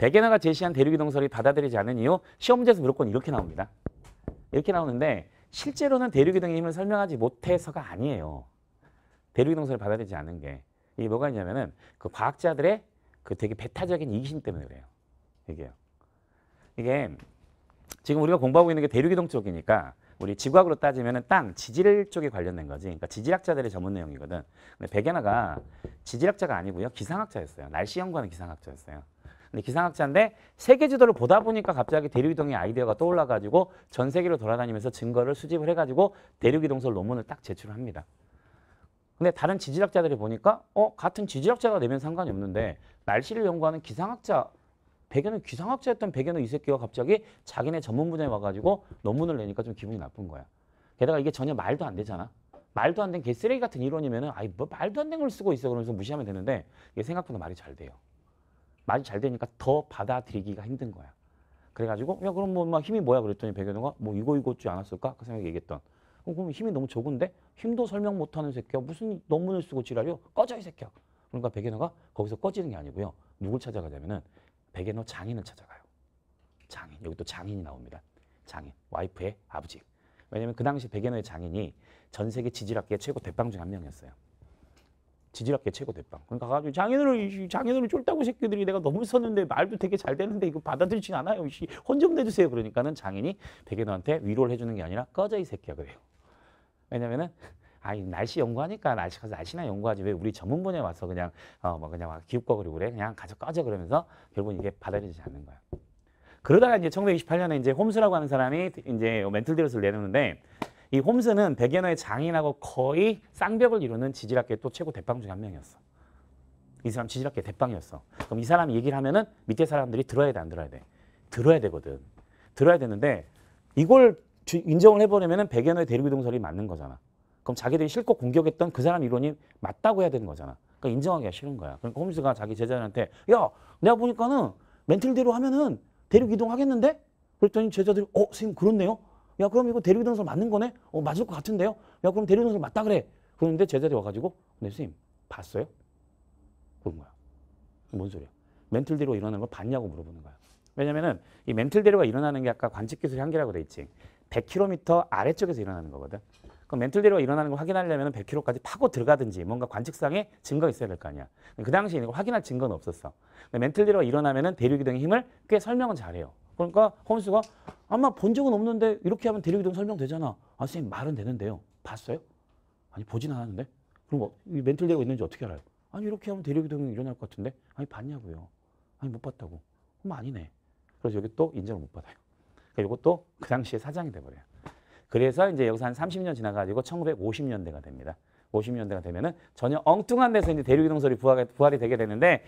백예나가 제시한 대륙이동설이 받아들이지 않는 이유 시험 문제에서 무조건 이렇게 나옵니다. 이렇게 나오는데 실제로는 대륙이동의 힘을 설명하지 못해서가 아니에요. 대륙이동설을 받아들이지 않는 게 이게 뭐가 있냐면은 그 과학자들의 그 되게 배타적인 이기심 때문에 그래요. 이게요. 이게 지금 우리가 공부하고 있는 게 대륙이동 쪽이니까 우리 지구학으로 따지면은 땅, 지질 쪽에 관련된 거지. 그러니까 지질학자들의 전문 내용이거든. 근데 백예나가 지질학자가 아니고요. 기상학자였어요. 날씨 연구하는 기상학자였어요. 근데 기상학자인데 세계 지도를 보다 보니까 갑자기 대륙 이동의 아이디어가 떠올라 가지고 전 세계로 돌아다니면서 증거를 수집을 해 가지고 대륙 이동설 논문을 딱 제출합니다. 근데 다른 지질학자들이 보니까 어 같은 지질학자가 되면 상관이 없는데 날씨를 연구하는 기상학자 백여는 기상학자였던 백여는 이 새끼가 갑자기 자기네 전문 분야에 와가지고 논문을 내니까 좀 기분이 나쁜 거야. 게다가 이게 전혀 말도 안 되잖아. 말도 안된 개쓰레기 같은 이론이면은 아이 뭐 말도 안 되는 걸 쓰고 있어 그러면서 무시하면 되는데 이게 생각보다 말이 잘 돼요. 말이 잘 되니까 더 받아들이기가 힘든 거야. 그래가지고 야 그럼 뭐, 뭐 힘이 뭐야 그랬더니 백현우가 뭐 이거 이거 지 않았을까 그 생각 얘기했던. 어, 그럼, 힘이 너무 적은데 힘도 설명 못하는 새끼야 무슨 논문을 쓰고 지랄이요 꺼져 이 새끼야. 그러니까 백현우가 거기서 꺼지는 게 아니고요. 누굴 찾아가냐면은 백현우 장인을 찾아가요. 장인 여기 또 장인이 나옵니다. 장인 와이프의 아버지. 왜냐면 그 당시 백현우의 장인이 전 세계 지질학계 최고 대빵 중 한 명이었어요. 지질학계 최고 대빵. 그러니까 가지고 장인어른 장인어른 쫄다고 새끼들이 내가 너무 썼는데 말도 되게 잘 되는데 이거 받아들이진 않아요. 혼좀 내주세요. 그러니까는 장인이 백인한테 위로를 해주는 게 아니라 꺼져 이 새끼야 그래요. 왜냐면은 아이 날씨 연구하니까 날씨 가서 날씨나 연구하지 왜 우리 전문 분야에 와서 그냥 어뭐 그냥 막 기웃거 리고 그래 그냥 가져 꺼져 그러면서 결국 이게 받아들이지 않는 거야. 그러다가 이제 1928년에 이제 홈스라고 하는 사람이 이제 멘틀 디러스를 내놓는데 이 홈스는 백엔어의 장인하고 거의 쌍벽을 이루는 지질학계 또 최고 대빵 중에 한 명이었어. 이 사람 지질학계 대빵이었어. 그럼 이 사람이 얘기를 하면은 밑에 사람들이 들어야 돼, 안 들어야 돼? 들어야 되거든. 들어야 되는데 이걸 인정을 해버리면은 백엔어의 대륙이동설이 맞는 거잖아. 그럼 자기들이 실컷 공격했던 그 사람 이론이 맞다고 해야 되는 거잖아. 그러니까 인정하기가 싫은 거야. 그러니까 홈스가 자기 제자들한테 야, 내가 보니까는 멘틀대로 하면은 대륙 이동하겠는데? 그랬더니 제자들이 어, 선생님 그렇네요. 야 그럼 이거 대리운전설 맞는 거네? 어 맞을 것 같은데요? 야 그럼 대리운전설 맞다 그래. 그런데 제자들이 와가지고 네 선생님 봤어요? 그런 거야. 뭔 소리야? 멘틀 대로 일어나는 걸 봤냐고 물어보는 거야. 왜냐면은 이 멘틀 대로가 일어나는 게 아까 관측 기술 한계라고 돼 있지. 100km 아래쪽에서 일어나는 거거든. 그럼 멘틀 대로가 일어나는 걸 확인하려면 100km까지 파고 들어가든지 뭔가 관측상의 증거가 있어야 될 거 아니야. 그 당시에 확인할 증거는 없었어. 멘틀 대로가 일어나면 대륙 이동의 힘을 꽤 설명은 잘해요. 그러니까 헌스가 아마 본 적은 없는데 이렇게 하면 대륙이동 설명되잖아. 아, 선생님 말은 되는데요. 봤어요? 아니, 보진 않았는데. 그럼 뭐, 멘틀되고 있는지 어떻게 알아요? 아니, 이렇게 하면 대륙이동이 일어날 것 같은데. 아니, 봤냐고요. 아니, 못 봤다고. 그럼 아니네. 그래서 여기 또 인정을 못 받아요. 그러니까 이것도 그 당시에 사장이 돼버려요. 그래서 이제 여기서 한 30년 지나가지고 1950년대가 됩니다. 50년대가 되면은 전혀 엉뚱한 데서 이제 대륙이동설이 부활이 되게 되는데